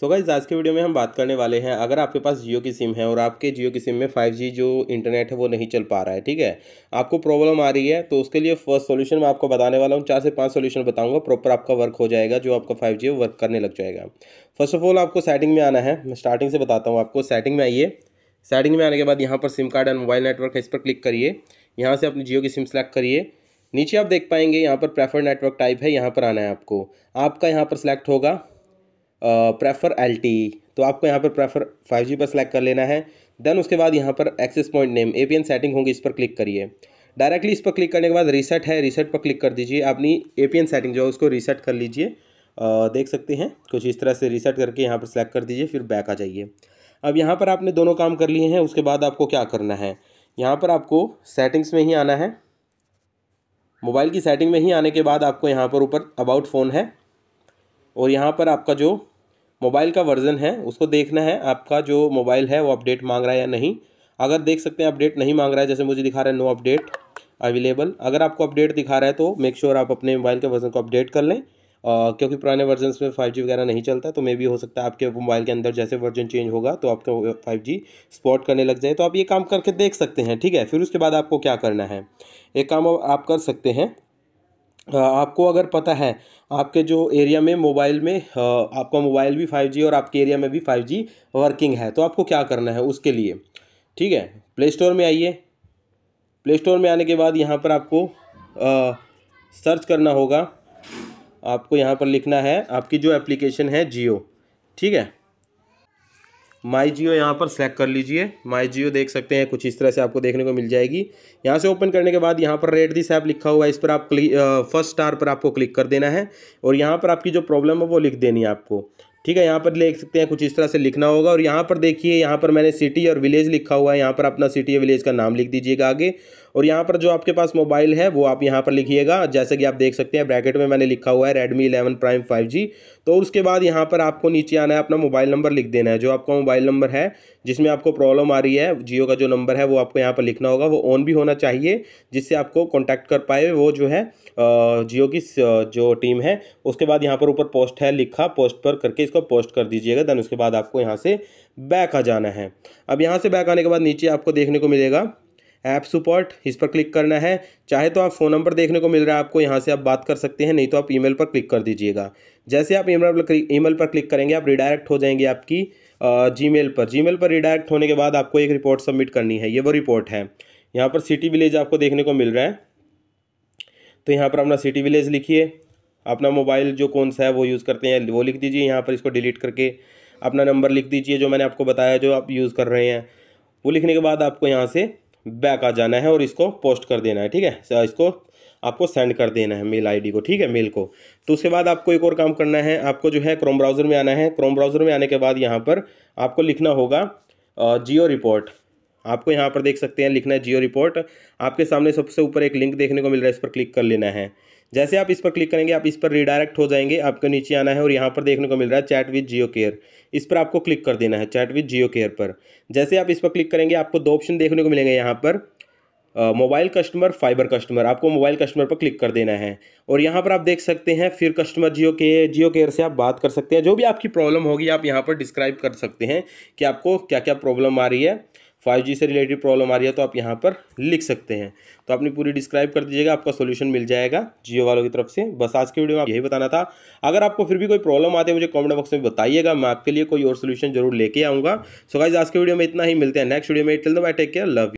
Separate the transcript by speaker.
Speaker 1: So guys आज के video में हम बात करने वाले हैं अगर आपके पास जियो की सिम है और आपके जियो की सिम में 5G जो इंटरनेट है वो नहीं चल पा रहा है ठीक है आपको प्रॉब्लम आ रही है तो उसके लिए फर्स्ट सॉल्यूशन मैं आपको बताने वाला हूँ चार से पांच सॉल्यूशन बताऊंगा प्रॉपर आपका वर्क हो जाएगा जो आपका फाइव जी वर्क करने लग जाएगा फर्स्ट ऑफ ऑल आपको सेटिंग में आना है मैं स्टार्टिंग से बताता हूँ आपको सेटिंग में आइए सेटिंग में आने के बाद यहाँ पर SIM card and mobile network है इस पर क्लिक करिए यहाँ से अपनी जियो की सिम सेलेक्ट करिए नीचे आप देख पाएंगे यहाँ पर प्रेफर्ड नेटवर्क टाइप है यहाँ पर आना है आपको आपका यहाँ पर सिलेक्ट होगा प्रेफर एल e। तो आपको यहाँ पर प्रेफर फाइव जी पर सेलेक्ट कर लेना है देन उसके बाद यहाँ पर एक्सेस पॉइंट नेम ए सेटिंग होंगी इस पर क्लिक करिए डायरेक्टली इस पर क्लिक करने के बाद रीसेट है रीसेट पर क्लिक कर दीजिए अपनी ए सेटिंग जो है उसको रीसेट कर लीजिए देख सकते हैं कुछ इस तरह से रीसेट करके यहाँ पर सेलेक्ट कर दीजिए फिर बैक आ जाइए अब यहाँ पर आपने दोनों काम कर लिए हैं उसके बाद आपको क्या करना है यहाँ पर आपको सेटिंग्स में ही आना है मोबाइल की सेटिंग में ही आने के बाद आपको यहाँ पर ऊपर अबाउट फ़ोन है और यहाँ पर आपका जो मोबाइल का वर्जन है उसको देखना है आपका जो मोबाइल है वो अपडेट मांग रहा है या नहीं अगर देख सकते हैं अपडेट नहीं मांग रहा है जैसे मुझे दिखा रहा है नो अपडेट अवेलेबल अगर आपको अपडेट दिखा रहा है तो मेक श्योर sure आप अपने मोबाइल के वर्जन को अपडेट कर लें आ, क्योंकि पुराने वर्जन में फाइव वगैरह नहीं चलता तो मे भी हो सकता है आपके मोबाइल के अंदर जैसे वर्जन चेंज होगा तो आपका फाइव स्पॉट करने लग जाए तो आप ये काम करके देख सकते हैं ठीक है फिर उसके बाद आपको क्या करना है एक काम आप कर सकते हैं आपको अगर पता है आपके जो एरिया में मोबाइल में आपका मोबाइल भी फाइव जी और आपके एरिया में भी फाइव जी वर्किंग है तो आपको क्या करना है उसके लिए ठीक है प्ले स्टोर में आइए प्ले स्टोर में आने के बाद यहाँ पर आपको आ, सर्च करना होगा आपको यहाँ पर लिखना है आपकी जो एप्लीकेशन है जियो ठीक है माई जियो यहाँ पर सेलेक्ट कर लीजिए माई जियो देख सकते हैं कुछ इस तरह से आपको देखने को मिल जाएगी यहाँ से ओपन करने के बाद यहाँ पर रेड दिस ऐप लिखा हुआ है इस पर आप क्लिक फर्स्ट स्टार पर आपको क्लिक कर देना है और यहाँ पर आपकी जो प्रॉब्लम है वो लिख देनी है आपको ठीक है यहाँ पर देख सकते हैं कुछ इस तरह से लिखना होगा और यहाँ पर देखिए यहाँ पर मैंने सिटी और विलेज लिखा हुआ है यहाँ पर अपना सिटी या विलेज का नाम लिख दीजिएगा आगे और यहाँ पर जो आपके पास मोबाइल है वो आप यहाँ पर लिखिएगा जैसे कि आप देख सकते हैं ब्रैकेट में मैंने लिखा हुआ है Redmi eleven prime five G तो उसके बाद यहाँ पर आपको नीचे आना है अपना मोबाइल नंबर लिख देना है जो आपका मोबाइल नंबर है जिसमें आपको प्रॉब्लम आ रही है जियो का जो नंबर है वो आपको यहाँ पर लिखना होगा वो ऑन भी होना चाहिए जिससे आपको कॉन्टैक्ट कर पाए वो जो है जियो की जो टीम है उसके बाद यहाँ पर ऊपर पोस्ट है लिखा पोस्ट पर करके इसको पोस्ट कर दीजिएगा दैन उसके बाद आपको यहाँ से बैक आ जाना है अब यहाँ से बैक आने के बाद नीचे आपको देखने को मिलेगा ऐप सपोर्ट इस पर क्लिक करना है चाहे तो आप फ़ोन नंबर देखने को मिल रहा है आपको यहाँ से आप बात कर सकते हैं नहीं तो आप ईमेल पर क्लिक कर दीजिएगा जैसे आप ईमेल पर ईमेल पर क्लिक करेंगे आप रिडायरेक्ट हो जाएंगे आपकी मेल पर मेल पर रिडायरेक्ट होने के बाद आपको एक रिपोर्ट सबमिट करनी है ये वो रिपोर्ट है यहाँ पर सिटी विलेज आपको देखने को मिल रहा है तो यहाँ पर अपना सिटी विलेज लिखिए अपना मोबाइल जो कौन सा है वो यूज़ करते हैं वो लिख दीजिए यहाँ पर इसको डिलीट करके अपना नंबर लिख दीजिए जो मैंने आपको बताया जो आप यूज़ कर रहे हैं वो लिखने के बाद आपको यहाँ से बैक आ जाना है और इसको पोस्ट कर देना है ठीक है तो इसको आपको सेंड कर देना है मेल आईडी को ठीक है मेल को तो उसके बाद आपको एक और काम करना है आपको जो है क्रोम ब्राउज़र में आना है क्रोम ब्राउज़र में आने के बाद यहाँ पर आपको लिखना होगा जियो रिपोर्ट आपको यहाँ पर देख सकते हैं लिखना है जियो रिपोर्ट आपके सामने सबसे ऊपर एक लिंक देखने को मिल रहा है इस पर क्लिक कर लेना है जैसे आप इस पर क्लिक करेंगे आप इस पर रिडायरेक्ट हो जाएंगे आपको नीचे आना है और यहाँ पर देखने को मिल रहा है चैट विद जियो केयर इस पर आपको क्लिक कर देना है चैट विद जियो केयर पर जैसे आप इस पर क्लिक करेंगे आपको दो ऑप्शन देखने को मिलेंगे यहाँ पर मोबाइल कस्टमर फाइबर कस्टमर आपको मोबाइल कस्टमर पर क्लिक कर देना है और यहाँ पर आप देख सकते हैं फिर कस्टमर जियो के जियो केयर से आप बात कर सकते हैं जो भी आपकी प्रॉब्लम होगी आप यहाँ पर डिस्क्राइब कर सकते हैं कि आपको क्या क्या प्रॉब्लम आ रही है फाइव जी से रिलेटेड प्रॉब्लम आ रही है तो आप यहाँ पर लिख सकते हैं तो आपने पूरी डिस्क्राइब कर दीजिएगा आपका सोल्यूशन मिल जाएगा जियो वालों की तरफ से बस आज के वीडियो में आप यही बताना था अगर आपको फिर भी कोई प्रॉब्लम आती है मुझे कमेंट बॉक्स में बताइएगा मैं आपके लिए कोई और सोल्यूशन जरूर लेके आऊँगा सो गाइज आज के वीडियो में इतना ही मिलते हैं नेक्स्ट वीडियो में till the take care love